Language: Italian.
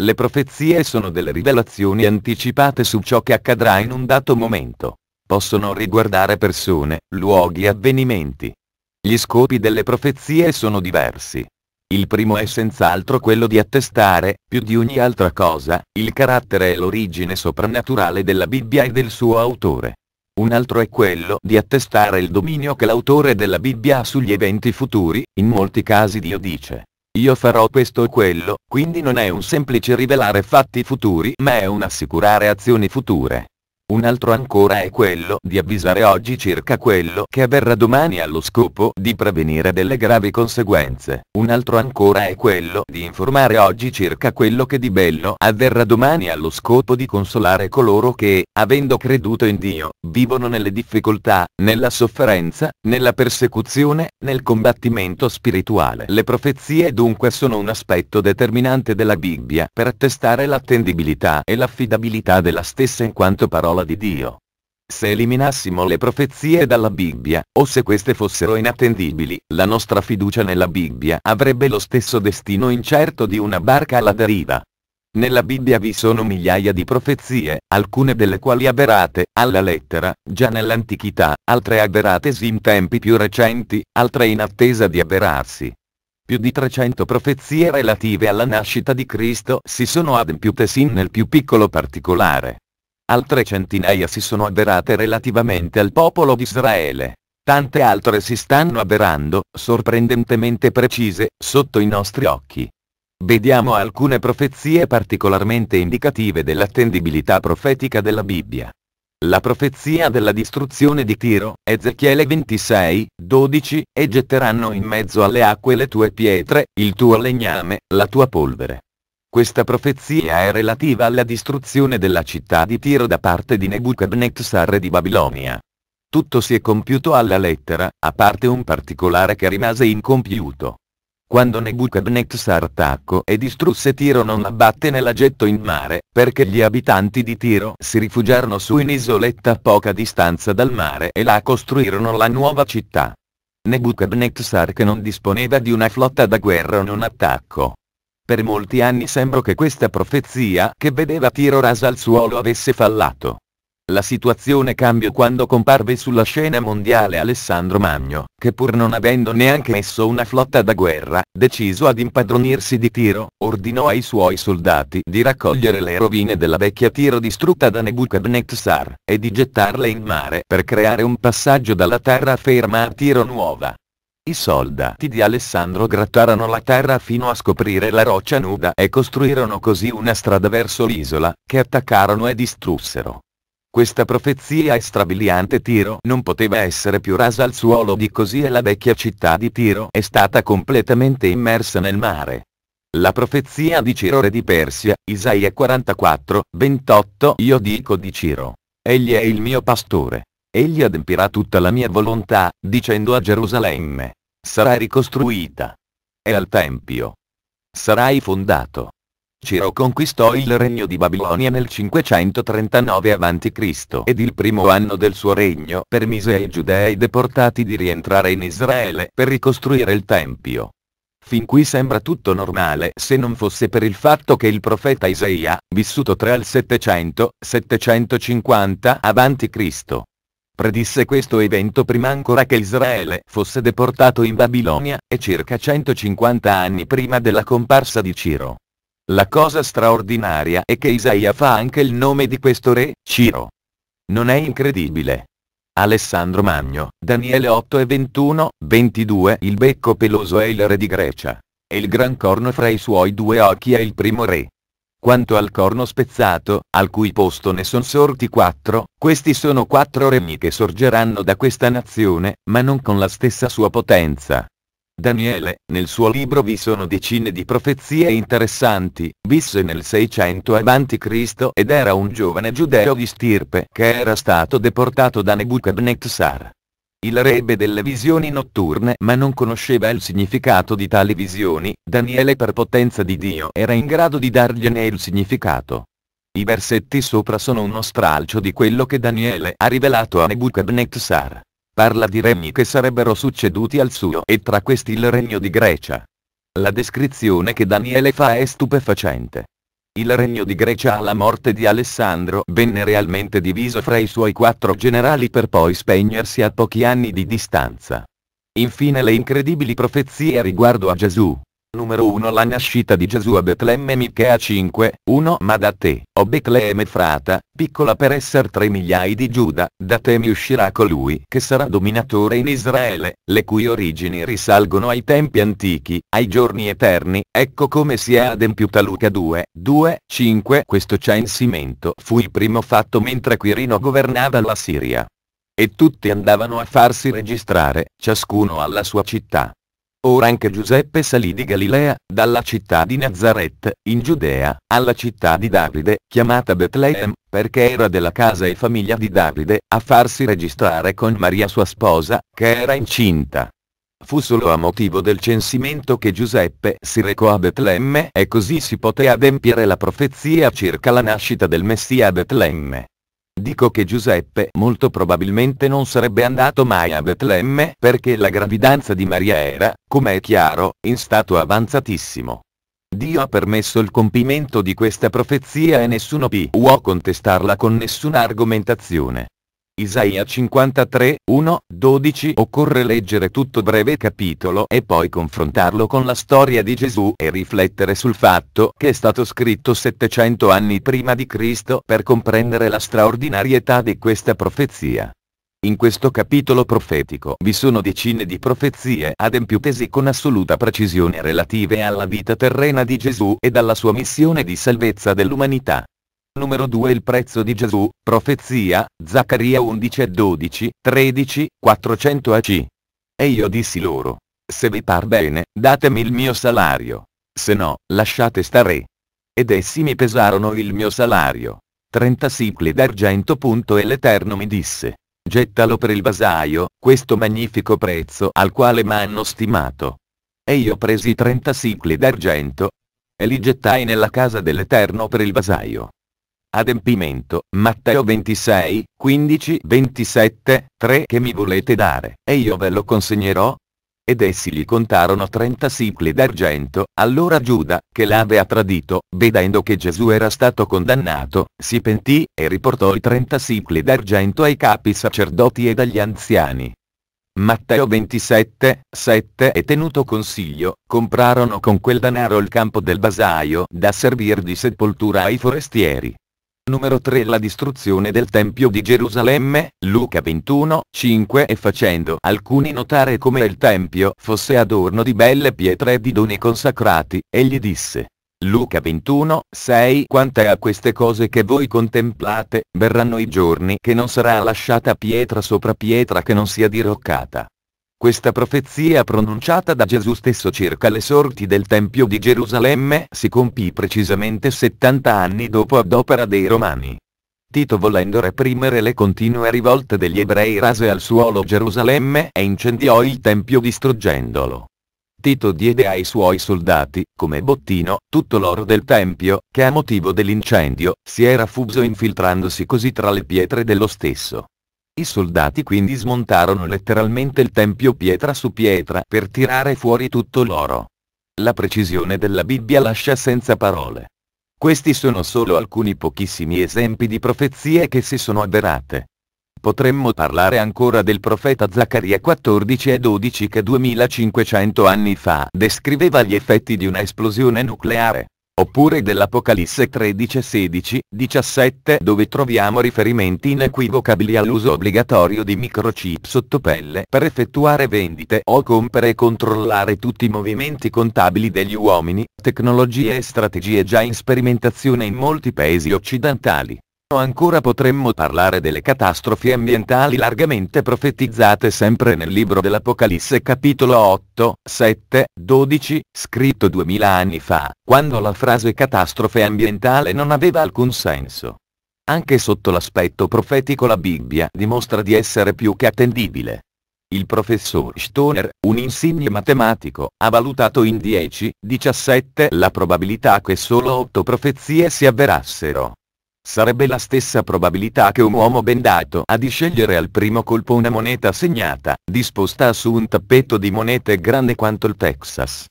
Le profezie sono delle rivelazioni anticipate su ciò che accadrà in un dato momento. Possono riguardare persone, luoghi e avvenimenti. Gli scopi delle profezie sono diversi. Il primo è senz'altro quello di attestare, più di ogni altra cosa, il carattere e l'origine soprannaturale della Bibbia e del suo autore. Un altro è quello di attestare il dominio che l'autore della Bibbia ha sugli eventi futuri, in molti casi Dio dice, io farò questo o quello, quindi non è un semplice rivelare fatti futuri ma è un assicurare azioni future. Un altro ancora è quello di avvisare oggi circa quello che avverrà domani allo scopo di prevenire delle gravi conseguenze. Un altro ancora è quello di informare oggi circa quello che di bello avverrà domani allo scopo di consolare coloro che, avendo creduto in Dio, vivono nelle difficoltà, nella sofferenza, nella persecuzione, nel combattimento spirituale. Le profezie dunque sono un aspetto determinante della Bibbia per attestare l'attendibilità e l'affidabilità della stessa in quanto parola parola di Dio. Se eliminassimo le profezie dalla Bibbia, o se queste fossero inattendibili, la nostra fiducia nella Bibbia avrebbe lo stesso destino incerto di una barca alla deriva. Nella Bibbia vi sono migliaia di profezie, alcune delle quali avverate, alla lettera, già nell'antichità, altre avveratesi in tempi più recenti, altre in attesa di avverarsi. Più di 300 profezie relative alla nascita di Cristo si sono adempiute sin nel più piccolo particolare altre centinaia si sono avverate relativamente al popolo di Israele. Tante altre si stanno avverando, sorprendentemente precise, sotto i nostri occhi. Vediamo alcune profezie particolarmente indicative dell'attendibilità profetica della Bibbia. La profezia della distruzione di Tiro, Ezechiele 26, 12, e getteranno in mezzo alle acque le tue pietre, il tuo legname, la tua polvere. Questa profezia è relativa alla distruzione della città di Tiro da parte di Nebuchadnezzar re di Babilonia. Tutto si è compiuto alla lettera, a parte un particolare che rimase incompiuto. Quando Nebuchadnezzar attacco e distrusse Tiro non abbatte né la gettò in mare, perché gli abitanti di Tiro si rifugiarono su un'isoletta a poca distanza dal mare e là costruirono la nuova città. Nebuchadnezzar che non disponeva di una flotta da guerra non attacco, per molti anni sembrò che questa profezia che vedeva tiro rasa al suolo avesse fallato. La situazione cambiò quando comparve sulla scena mondiale Alessandro Magno, che pur non avendo neanche messo una flotta da guerra, deciso ad impadronirsi di Tiro, ordinò ai suoi soldati di raccogliere le rovine della vecchia Tiro distrutta da Nebuchadnezzar, e di gettarle in mare per creare un passaggio dalla terra ferma a Tiro nuova. I soldati di Alessandro grattarono la terra fino a scoprire la roccia nuda e costruirono così una strada verso l'isola, che attaccarono e distrussero. Questa profezia e strabiliante Tiro non poteva essere più rasa al suolo di così e la vecchia città di Tiro è stata completamente immersa nel mare. La profezia di Ciro re di Persia, Isaia 44, 28 Io dico di Ciro. Egli è il mio pastore. Egli adempirà tutta la mia volontà, dicendo a Gerusalemme, Sarà ricostruita. E al Tempio. Sarai fondato. Ciro conquistò il regno di Babilonia nel 539 a.C. ed il primo anno del suo regno permise ai giudei deportati di rientrare in Israele per ricostruire il Tempio. Fin qui sembra tutto normale se non fosse per il fatto che il profeta Isaia, vissuto 3 al 700-750 a.C., predisse questo evento prima ancora che Israele fosse deportato in Babilonia, e circa 150 anni prima della comparsa di Ciro. La cosa straordinaria è che Isaia fa anche il nome di questo re, Ciro. Non è incredibile. Alessandro Magno, Daniele 8 e 21, 22 Il becco peloso è il re di Grecia. E il gran corno fra i suoi due occhi è il primo re. Quanto al corno spezzato, al cui posto ne son sorti quattro, questi sono quattro regni che sorgeranno da questa nazione, ma non con la stessa sua potenza. Daniele, nel suo libro vi sono decine di profezie interessanti, visse nel 600 a.C. ed era un giovane giudeo di stirpe che era stato deportato da Nebuchadnezzar. Il re ebbe delle visioni notturne ma non conosceva il significato di tali visioni, Daniele per potenza di Dio era in grado di dargliene il significato. I versetti sopra sono uno stralcio di quello che Daniele ha rivelato a Nebuchadnezzar. Parla di regni che sarebbero succeduti al suo e tra questi il regno di Grecia. La descrizione che Daniele fa è stupefacente. Il regno di Grecia alla morte di Alessandro venne realmente diviso fra i suoi quattro generali per poi spegnersi a pochi anni di distanza. Infine le incredibili profezie riguardo a Gesù, Numero 1 La nascita di Gesù a Betlemme Michea 5, 1 Ma da te, o Betlemme frata, piccola per esser tre migliai di Giuda, da te mi uscirà colui che sarà dominatore in Israele, le cui origini risalgono ai tempi antichi, ai giorni eterni, ecco come si è adempiuta Luca 2, 2, 5 Questo censimento fu il primo fatto mentre Quirino governava la Siria. E tutti andavano a farsi registrare, ciascuno alla sua città. Ora anche Giuseppe salì di Galilea, dalla città di Nazareth, in Giudea, alla città di Davide, chiamata Bethlehem, perché era della casa e famiglia di Davide, a farsi registrare con Maria sua sposa, che era incinta. Fu solo a motivo del censimento che Giuseppe si recò a Betlemme e così si poté adempiere la profezia circa la nascita del Messia a Betlemme. Dico che Giuseppe molto probabilmente non sarebbe andato mai a Betlemme perché la gravidanza di Maria era, come è chiaro, in stato avanzatissimo. Dio ha permesso il compimento di questa profezia e nessuno può contestarla con nessuna argomentazione. Isaia 53, 1, 12 occorre leggere tutto breve capitolo e poi confrontarlo con la storia di Gesù e riflettere sul fatto che è stato scritto 700 anni prima di Cristo per comprendere la straordinarietà di questa profezia. In questo capitolo profetico vi sono decine di profezie adempiutesi con assoluta precisione relative alla vita terrena di Gesù e alla sua missione di salvezza dell'umanità. Numero 2 Il prezzo di Gesù, profezia, Zaccaria 11 e 12, 13, 400 AC. E io dissi loro, se vi par bene, datemi il mio salario. Se no, lasciate stare. Ed essi mi pesarono il mio salario. 30 sicli d'argento. E l'Eterno mi disse, gettalo per il vasaio, questo magnifico prezzo al quale m'hanno stimato. E io presi 30 sicli d'argento, e li gettai nella casa dell'Eterno per il vasaio. Adempimento, Matteo 26, 15, 27, 3 che mi volete dare, e io ve lo consegnerò, ed essi gli contarono 30 sicli d'argento, allora Giuda, che l'avea tradito, vedendo che Gesù era stato condannato, si pentì, e riportò i 30 sicli d'argento ai capi sacerdoti ed agli anziani. Matteo 27, 7 E tenuto consiglio, comprarono con quel danaro il campo del Basaio da servir di sepoltura ai forestieri. Numero 3 La distruzione del Tempio di Gerusalemme, Luca 21, 5 E facendo alcuni notare come il Tempio fosse adorno di belle pietre e di doni consacrati, egli disse. Luca 21, 6 Quante a queste cose che voi contemplate, verranno i giorni che non sarà lasciata pietra sopra pietra che non sia diroccata. Questa profezia pronunciata da Gesù stesso circa le sorti del Tempio di Gerusalemme si compì precisamente 70 anni dopo ad opera dei Romani. Tito volendo reprimere le continue rivolte degli ebrei rase al suolo Gerusalemme e incendiò il Tempio distruggendolo. Tito diede ai suoi soldati, come bottino, tutto l'oro del Tempio, che a motivo dell'incendio, si era fuso infiltrandosi così tra le pietre dello stesso. I soldati quindi smontarono letteralmente il tempio pietra su pietra per tirare fuori tutto l'oro. La precisione della Bibbia lascia senza parole. Questi sono solo alcuni pochissimi esempi di profezie che si sono avverate. Potremmo parlare ancora del profeta Zaccaria 14 e 12 che 2500 anni fa descriveva gli effetti di una esplosione nucleare oppure dell'Apocalisse 13 16 17 dove troviamo riferimenti inequivocabili all'uso obbligatorio di microchip sottopelle per effettuare vendite o compere e controllare tutti i movimenti contabili degli uomini, tecnologie e strategie già in sperimentazione in molti paesi occidentali. Ancora potremmo parlare delle catastrofi ambientali largamente profetizzate sempre nel libro dell'Apocalisse capitolo 8, 7, 12, scritto 2000 anni fa, quando la frase catastrofe ambientale non aveva alcun senso. Anche sotto l'aspetto profetico la Bibbia dimostra di essere più che attendibile. Il professor Stoner, un insigne matematico, ha valutato in 10, 17 la probabilità che solo 8 profezie si avverassero, Sarebbe la stessa probabilità che un uomo bendato ha di scegliere al primo colpo una moneta segnata, disposta su un tappeto di monete grande quanto il Texas.